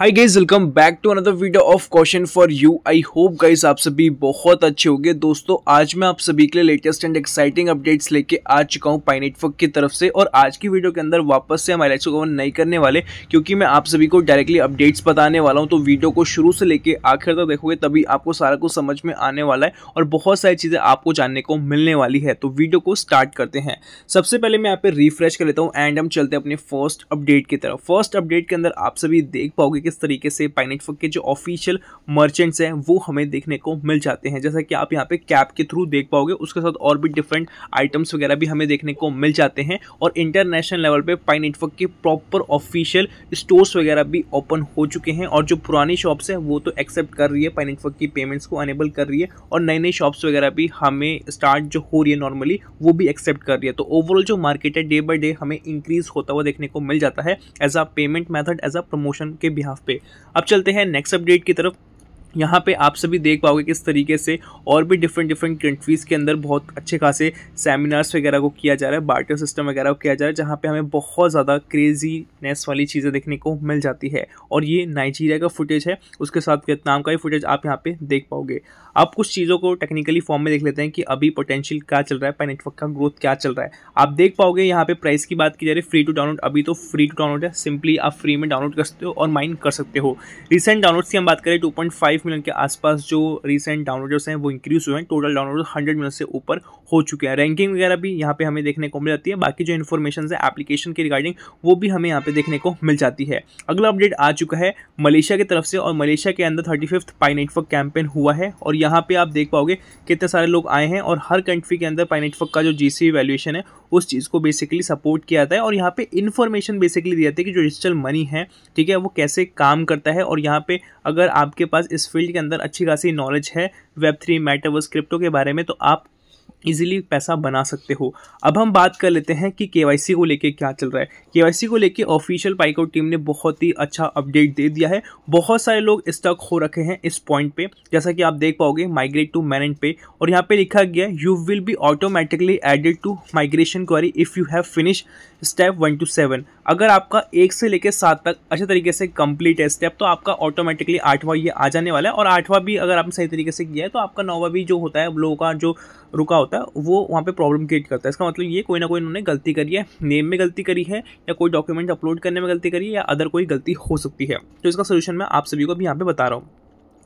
high guys welcome back to another video of question for you I hope guys आप सभी बहुत अच्छे होंगे दोस्तों आज मैं आप सभी के लिए लेटेस्ट एंड एक्साइटिंग अपडेट्स लेके आ चुका हूँ पाई नेटवर्क की तरफ से और आज की वीडियो के अंदर वापस से हम हाईलाइट्स को कवर नहीं करने वाले क्योंकि मैं आप सभी को डायरेक्टली अपडेट्स बताने वाला हूँ तो वीडियो को शुरू से लेकर आखिर तक देखोगे तभी आपको सारा कुछ समझ में आने वाला है और बहुत सारी चीज़ें आपको जानने को मिलने वाली है तो वीडियो को स्टार्ट करते हैं सबसे पहले मैं यहाँ पर रिफ्रेश कर लेता हूँ एंड हम चलते हैं अपने फर्स्ट अपडेट की तरफ फर्स्ट अपडेट के अंदर आप सभी देख पाओगे किस तरीके से पाई नेटवर्क के जो ऑफिशियल मर्चेंट्स हैं वो हमें देखने को मिल जाते हैं जैसा कि आप यहाँ पे कैप के थ्रू देख पाओगे उसके साथ और भी डिफरेंट आइटम्स वगैरह भी हमें देखने को मिल जाते हैं और इंटरनेशनल लेवल पर पाई नेटवर्क के प्रॉपर ऑफिशियल स्टोर्स वगैरह भी ओपन हो चुके हैं और जो पुरानी शॉप्स हैं वो तो एक्सेप्ट कर रही है पाई नेटवर्क की पेमेंट्स को अनेबल कर रही है और नई नई शॉप्स वगैरह भी हमें स्टार्ट जो हो रही है नॉर्मली वो भी एक्सेप्ट कर रही है तो ओवरऑल जो मार्केट है डे बाई डे हमें इंक्रीज होता हुआ देखने को मिल जाता है as a payment method as a promotion के बिहार ग्राफ पे अब चलते हैं नेक्स्ट अपडेट की तरफ यहाँ पे आप सभी देख पाओगे किस तरीके से और भी डिफरेंट डिफरेंट कंट्रीज़ के अंदर बहुत अच्छे खासे सेमिनार्स वगैरह को किया जा रहा है बार्टर सिस्टम वगैरह को किया जा रहा है जहाँ पे हमें बहुत ज़्यादा क्रेजीनेस वाली चीज़ें देखने को मिल जाती है और ये नाइजीरिया का फुटेज है उसके साथ वियतनाम का ही फुटेज आप यहाँ पर देख पाओगे आप कुछ चीज़ों को टेक्निकली फॉर्म में देख लेते हैं कि अभी पोटेंशियल क्या चल रहा है पाई नेटवर्क का ग्रोथ क्या चल रहा है आप देख पाओगे यहाँ पर प्राइस की बात की जा रही है फ्री टू डाउनलोड अभी तो फ्री टू डाउनलोड है सिंपली आप फ्री में डाउनलोड कर सकते हो और माइन कर सकते हो रिसेंट डाउनलोड्स की हम बात करें two point five five million के आसपास जो रिसेंट डाउनलोडर्स हैं वो इंक्रीज हुए हैं टोटल डाउनलोड हंड्रेड मिलियन से ऊपर हो चुके हैं रैंकिंग वगैरह भी यहाँ पे हमें देखने को मिल जाती है बाकी जो इन्फॉर्मेशन है एप्लीकेशन के रिगार्डिंग वो भी हमें यहाँ पे देखने को मिल जाती है अगला अपडेट आ चुका है मलेशिया की तरफ से और मलेशिया के अंदर thirty fifth pi network campaign हुआ है और यहाँ पे आप देख पाओगे कितने सारे लोग आए हैं और हर कंट्री के अंदर पाई नेटवर्क का जो जी सी वैल्यूएशन है उस चीज़ को बेसिकली सपोर्ट किया जाता है और यहाँ पे इन्फॉर्मेशन बेसिकली दिया जाती है कि जो डिजिटल मनी है ठीक है वो कैसे काम करता है और यहाँ पे अगर आपके पास इस फील्ड के अंदर अच्छी खासी नॉलेज है वेब थ्री मेटावर्स क्रिप्टो के बारे में तो आप इजीली पैसा बना सकते हो अब हम बात कर लेते हैं कि के को लेके क्या चल रहा है के को लेके ऑफिशियल पाइको टीम ने बहुत ही अच्छा अपडेट दे दिया है बहुत सारे लोग स्टक हो रखे हैं इस पॉइंट पे जैसा कि आप देख पाओगे माइग्रेट टू मैनेज पे और यहाँ पे लिखा गया है you will be automatically added to migration query if you have finish step one two seven अगर आपका एक से लेकर सात तक अच्छे तरीके से कंप्लीट है स्टेप तो आपका ऑटोमेटिकली आठवां ये आ जाने वाला है और आठवां भी अगर आपने सही तरीके से किया है तो आपका नौवा भी जो होता है लोगों का जो रुका होता होता है वो वहाँ पे प्रॉब्लम क्रिएट करता है इसका मतलब ये कोई ना कोई इन्होंने गलती करी है नेम में गलती करी है या कोई डॉक्यूमेंट अपलोड करने में गलती करी है या अदर कोई गलती हो सकती है तो इसका सोल्यूशन मैं आप सभी को भी यहाँ पर बता रहा हूँ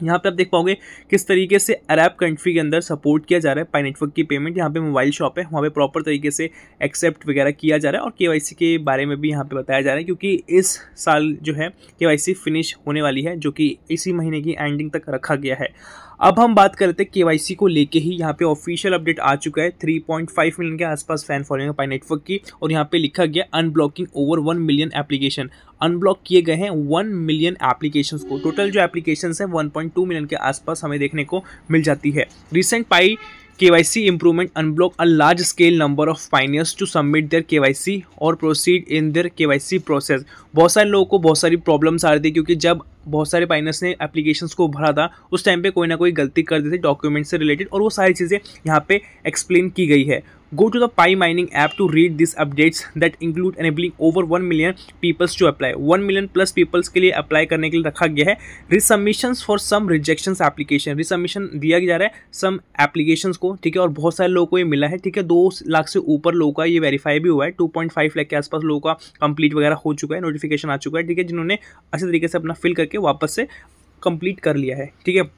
यहाँ पे आप देख पाओगे किस तरीके से अरब कंट्री के अंदर सपोर्ट किया जा रहा है पाई नेटवर्क की पेमेंट यहाँ पे मोबाइल शॉप है वहाँ पे प्रॉपर तरीके से एक्सेप्ट वगैरह किया जा रहा है और के के बारे में भी यहाँ पे बताया जा रहा है क्योंकि इस साल जो है के फिनिश होने वाली है जो कि इसी महीने की एंडिंग तक रखा गया है अब हम बात करते हैं केवाईसी को लेके ही यहाँ पे ऑफिशियल अपडेट आ चुका है 3.5 मिलियन के आसपास फैन फॉलोइंग है पाई नेटवर्क की और यहाँ पे लिखा गया unblocking over one million application unblock किए गए हैं वन मिलियन एप्लीकेशन को टोटल जो एप्लीकेशन है वन मिलियन के आसपास हमें देखने को मिल जाती है recent pi KYC improvement unblock a large scale number of pioneers to submit their KYC और proceed in their KYC process बहुत सारे लोगों को बहुत सारी प्रॉब्लम्स आ रही थी क्योंकि जब बहुत सारे पाइनर्स ने एप्लीकेशन को भरा था उस टाइम पे कोई ना कोई गलती कर देते थे डॉक्यूमेंट से रिलेटेड और वो सारी चीज़ें यहाँ पे एक्सप्लेन की गई है Go to the Pi Mining app to read these updates that include enabling over 1 million peoples to apply 1 million plus peoples के लिए अप्लाई करने के लिए रखा गया है resubmission for some rejection application resubmission दिया जा रहा है सम एप्लीकेशन को ठीक है और बहुत सारे लोगों को ये मिला है ठीक है दो लाख से ऊपर लोगों का ये वेरीफाई भी हुआ है टू पॉइंट फाइव लाख के आसपास लोगों का कंप्लीट वगैरह हो चुका है नोटिफिकेशन आ चुका है ठीक है जिन्होंने अच्छे तरीके से अपना फिल करके वापस से कंप्लीट कर लिया है ठीक है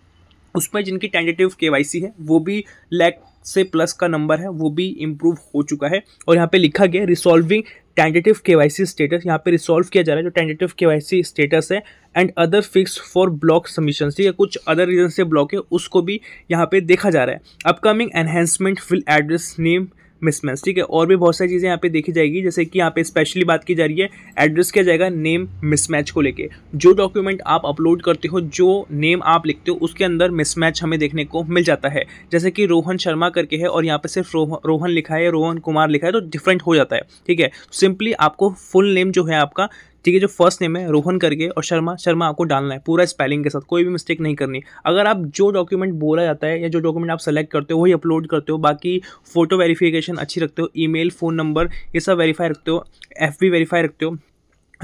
उसमें जिनकी टेंटेटिव के है वो भी लैक से प्लस का नंबर है वो भी इम्प्रूव हो चुका है और यहाँ पे लिखा गया रिसॉल्विंग टेंटेटिव सी स्टेटस यहाँ पे रिसॉल्व किया जा रहा है जो टेंटेटिव सी स्टेटस है and other fix for block submission ठीक है कुछ अदर रीजन से ब्लॉक है उसको भी यहाँ पे देखा जा रहा है upcoming enhancement will address name mismatch ठीक है और भी बहुत सारी चीज़ें यहाँ पे देखी जाएगी जैसे कि यहाँ पे स्पेशली बात की जा रही है एड्रेस किया जाएगा नेम मिसमैच को लेके जो डॉक्यूमेंट आप अपलोड करते हो जो नेम आप लिखते हो उसके अंदर मिसमैच हमें देखने को मिल जाता है जैसे कि रोहन शर्मा करके है और यहाँ पर सिर्फ रोह, रोहन लिखा है रोहन कुमार लिखा है तो डिफरेंट हो जाता है ठीक है सिंपली आपको फुल नेम जो है आपका ठीक है जो फर्स्ट नेम है रोहन करके और शर्मा शर्मा आपको डालना है पूरा स्पेलिंग के साथ कोई भी मिस्टेक नहीं करनी अगर आप जो डॉक्यूमेंट बोला जाता है या जो डॉक्यूमेंट आप सेलेक्ट करते हो वही अपलोड करते हो बाकी फोटो वेरीफिकेशन अच्छी रखते हो ई फ़ोन नंबर ये सब वेरीफाई रखते हो एफ वेरीफाई रखते हो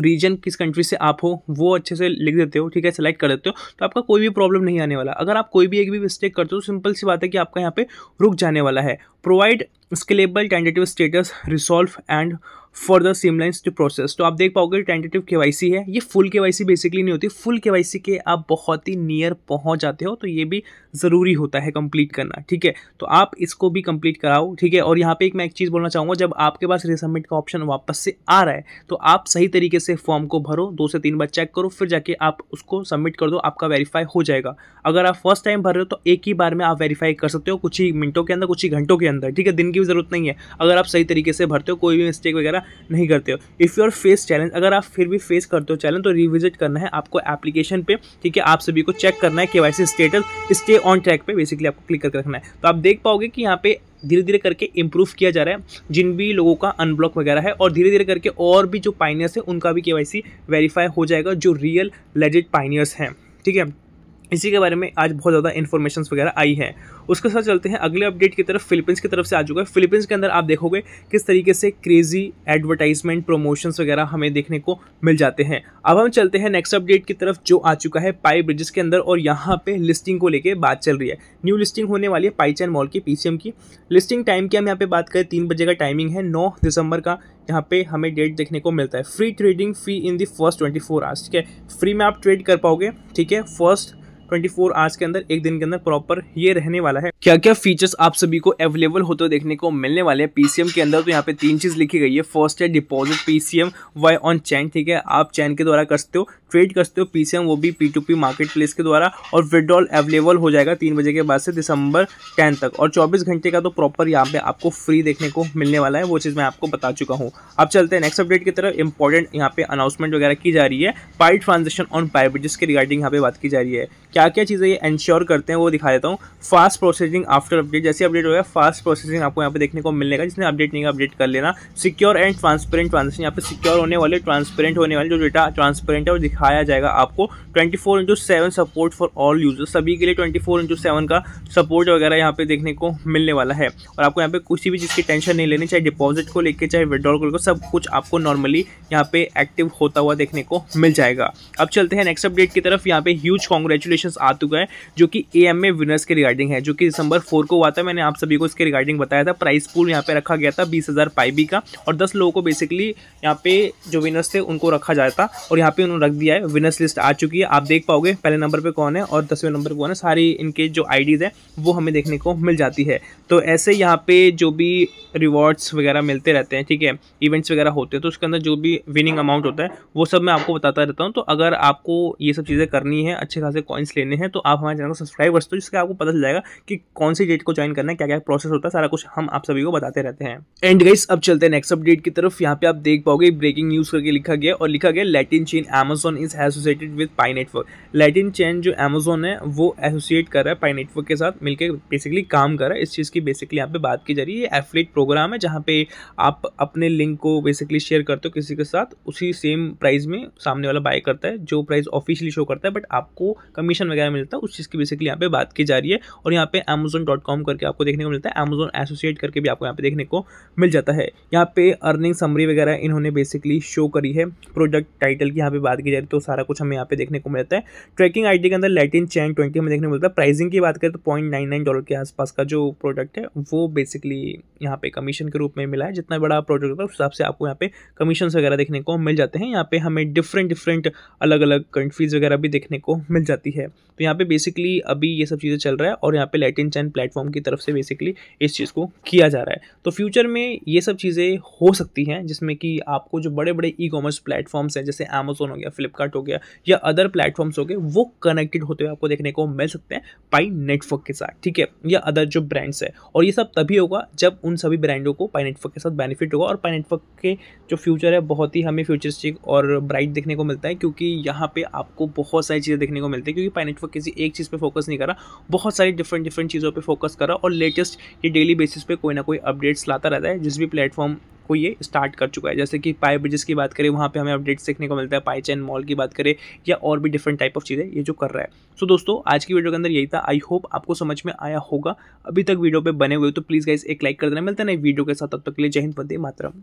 रीजन किस कंट्री से आप हो वो अच्छे से लिख देते हो ठीक है सेलेक्ट कर देते हो तो आपका कोई भी प्रॉब्लम नहीं आने वाला अगर आप कोई भी एक भी मिस्टेक करते हो तो सिंपल सी बात है कि आपका यहाँ पे रुक जाने वाला है provide scalable tentative status resolve and further streamlines to process तो आप देख पाओगे टेंटेटिव के है ये फुल के बेसिकली नहीं होती फुल के के आप बहुत ही नियर पहुंच जाते हो तो ये भी ज़रूरी होता है कंप्लीट करना ठीक है तो आप इसको भी कंप्लीट कराओ ठीक है और यहाँ पे एक मैं एक चीज़ बोलना चाहूँगा जब आपके पास रिसबमिट का ऑप्शन वापस से आ रहा है तो आप सही तरीके से फॉर्म को भरो दो से तीन बार चेक करो फिर जाके आप उसको सबमिट कर दो आपका वेरीफाई हो जाएगा अगर आप फर्स्ट टाइम भर रहे हो तो एक ही बार में आप वेरीफाई कर सकते हो कुछ ही मिनटों के अंदर कुछ ही घंटों के अंदर ठीक है दिन की भी जरूरत नहीं है अगर आप सही तरीके से भरते हो कोई भी मिस्टेक वगैरह वगैरह नहीं करते हो if you are face challenge अगर आप फिर भी फेस करते हो चैलेंज तो रिविजिट करना है आपको एप्लीकेशन पे ठीक है आप सभी को चेक करना है के स्टेटस स्टे ऑन ट्रैक पे बेसिकली आपको क्लिक करके रखना है तो आप देख पाओगे कि यहाँ पे धीरे धीरे करके इम्प्रूव किया जा रहा है जिन भी लोगों का अनब्लॉक वगैरह है और धीरे धीरे करके और भी जो पाइनियर्स हैं उनका भी के वाई वेरीफाई हो जाएगा जो रियल लेजिड पाइनियर्स हैं ठीक है इसी के बारे में आज बहुत ज़्यादा इन्फॉर्मेशन वगैरह आई है उसके साथ चलते हैं अगले अपडेट की तरफ फिलीपींस की तरफ से आ चुका है फिलीपींस के अंदर आप देखोगे किस तरीके से क्रेजी एडवर्टाइजमेंट प्रमोशंस वगैरह हमें देखने को मिल जाते हैं अब हम चलते हैं नेक्स्ट अपडेट की तरफ जो आ चुका है पाई ब्रिजेस के अंदर और यहाँ पर लिस्टिंग को लेकर बात चल रही है न्यू लिस्टिंग होने वाली है पाईचैन मॉल की पी की लिस्टिंग टाइम की हम यहाँ पर बात करें तीन बजे का टाइमिंग है नौ दिसंबर का यहाँ पे हमें डेट देखने को मिलता है free trading fee in the first twenty four hours ठीक है फ्री में आप ट्रेड कर पाओगे ठीक है फर्स्ट ट्वेंटी फोर आवर्स के अंदर एक दिन के अंदर प्रॉपर ये रहने वाला है क्या क्या फीचर्स आप सभी को अवेलेबल होते हुए देखने को मिलने वाले हैं पीसीएम के अंदर तो यहाँ पे तीन चीज लिखी गई है फर्स्ट है deposit PCM via on chain ठीक है आप चैन के द्वारा कर सकते हो ट्रेड कर सकते हो पी वो भी pi to pi marketplace के द्वारा और विड्रॉल अवेलेबल हो जाएगा तीन बजे के बाद से दिसंबर टेन तक और चौबीस घंटे का तो प्रॉपर यहाँ पे आपको फ्री देखने को मिलने वाला है वो चीज़ मैं आपको बता चुका हूँ अब चलते हैं नेक्स्ट अपडेट की तरफ इंपॉर्टेंट यहाँ पे अनाउंसमेंट वगैरह की जा रही है पाई ट्रांजेक्शन ऑन बायोबिटिस के रिगार्डिंग यहाँ पे बात की जा रही है क्या क्या चीज़ें ये इंश्योर करते हैं वो दिखा देता हूँ फास्ट प्रोसेसिंग आफ्टर अपडेट जैसे अपडेट होगा फास्ट प्रोसेसिंग आपको यहाँ पे देखने को मिलेगा जिसने अपडेट नहीं अपडेट कर लेना सिक्योर एंड ट्रांसपेरेंट ट्रांजेक्शन यहाँ पे सिक्योर होने वाले ट्रांसपेरेंट होने वाले जो डेटा ट्रांसपेरेंट है वो दिखा दिखाया जाएगा आपको 24 four into seven support for all user सभी के लिए 24 फोर इंटू सेवन का सपोर्ट वगैरह यहाँ पे देखने को मिलने वाला है और आपको यहाँ पे किसी भी चीज़ की टेंशन नहीं लेनी चाहे डिपॉजिट को लेकर चाहे विड्रॉल को लेकर सब कुछ आपको नॉर्मली यहाँ पे एक्टिव होता हुआ देखने को मिल जाएगा अब चलते हैं नेक्स्ट अपडेट की तरफ यहाँ पे ह्यूज कॉन्ग्रेचुलेशन आ चुका है जो कि ए एम ए विनर्स के रिगार्डिंग है जो कि दिसंबर फोर को हुआ था मैंने आप सभी को इसके रिगार्डिंग बताया था प्राइस पूल यहाँ पे रखा गया था बीस हज़ार पाइबी का और दस लोगों को बेसिकली यहाँ पे जो विनर्स थे उनको रखा जाता और यहाँ पे उन्होंने रख दिया दिया है विनर्स लिस्ट आ चुकी है आप देख पाओगे पहले नंबर पे कौन है और दसवें नंबर पे कौन है सारी इनके जो आईडीज़ हैं वो हमें देखने को मिल जाती है तो ऐसे यहाँ पे जो भी रिवॉर्ड्स वगैरह मिलते रहते हैं ठीक है इवेंट्स वगैरह होते हैं तो उसके अंदर जो भी विनिंग अमाउंट होता है वो सब मैं आपको बताता रहता हूँ तो अगर आपको ये सब चीज़ें करनी है अच्छे खासे कॉइन्स लेने हैं तो आप हमारे चैनल को सब्सक्राइब कर सकते हो जिससे आपको पता चल जाएगा कि कौन सी डेट को ज्वाइन करना है क्या क्या प्रोसेस होता है सारा कुछ हम आप सभी को बताते रहते हैं एंड गाइस अब चलते हैं नेक्स्ट अपडेट की तरफ यहाँ पे आप देख पाओगे ब्रेकिंग न्यूज़ करके लिखा गया और लिखा गया Latin chain Amazon is associated with pi network Latin chain जो अमेजोन है वो एसोसिएट कर रहा है पाई नेटवर्क के साथ मिलकर बेसिकली काम कर रहा है इस चीज़ की बेसिकली यहाँ पे बात की जा रही है ये एफलेट प्रोग्राम है जहाँ पे आप अपने लिंक को बेसिकली शेयर करते हो किसी के साथ उसी सेम प्राइस में सामने वाला बाय करता है जो प्राइस ऑफिशियली शो करता है बट आपको कमीशन वगैरह मिलता है उस चीज़ की बेसिकली यहाँ पे बात की जा रही है और यहाँ पे अमेजोन करके आपको देखने को मिलता है अमेजोन एसोसिएट करके भी आपको यहाँ पे देखने को मिल जाता है यहाँ पे अर्निंग समरी वगैरह इन्होंने बेसिकली शो करी है प्रोडक्ट टाइटल की यहाँ पे बात की जा तो सारा कुछ हमें यहाँ पे देखने को मिलता है ट्रैकिंग आईटी के अंदर लेटिन चैन ट्वेंटी हमें देखने को मिलता है प्राइसिंग की बात करें तो पॉइंट नाइन नाइन डॉलर के आसपास का जो प्रोडक्ट है वो बेसिकली यहाँ पे कमीशन के रूप में मिला है जितना बड़ा प्रोडक्ट होता है उस हिसाब से आपको यहाँ पे कमीशन वगैरह देखने को मिल जाते हैं यहाँ पे हमें डिफरेंट डिफरेंट अलग अलग कंट्रीज़ वगैरह भी देखने को मिल जाती है तो यहाँ पे बेसिकली अभी ये सब चीज़ें चल रहा है और यहाँ पे लेटिन चैन प्लेटफॉर्म की तरफ से बेसिकली इस चीज़ को किया जा रहा है तो फ्यूचर में ये सब चीज़ें हो सकती हैं जिसमें कि आपको जो बड़े बड़े ई कॉमर्स प्लेटफॉर्म्स हैं जैसे अमेजोन हो गया फ्लिपकार्ट फ्लिपकार्ट हो गया या अदर प्लेटफॉर्म्स हो गए वो कनेक्टेड होते हुए आपको देखने को मिल सकते हैं पाई नेटवर्क के साथ ठीक है या अदर जो ब्रांड्स है और ये सब तभी होगा जब उन सभी ब्रांडों को पाई नेटवर्क के साथ बेनिफिट होगा और पाई नेटवर्क के जो फ्यूचर है बहुत ही हमें फ्यूचरिस्टिक और ब्राइट देखने को मिलता है क्योंकि यहाँ पे आपको बहुत सारी चीज़ें देखने को मिलती है क्योंकि पाई नेटवर्क किसी एक चीज़ पर फोकस नहीं करा बहुत सारी डिफरेंट डिफरेंट चीज़ों पर फोकस करा और लेटेस्ट ये डेली बेसिस पर कोई ना कोई अपडेट्स लाता रहता है जिस भी प्लेटफॉर्म आपको ये स्टार्ट कर चुका है जैसे कि पाई ब्रिजेस की बात करें वहाँ पर हमें अपडेट्स देखने को मिलता है पाई चैन मॉल की बात करें या और भी डिफरेंट टाइप ऑफ चीज़ें ये जो कर रहा है सो so, दोस्तों आज की वीडियो के अंदर यही था आई होप आपको समझ में आया होगा अभी तक वीडियो पर बने हुए तो प्लीज़ गाइज एक लाइक कर देना मिलता है नई वीडियो के साथ अब तक के लिए जय हिंद वंदे मातरम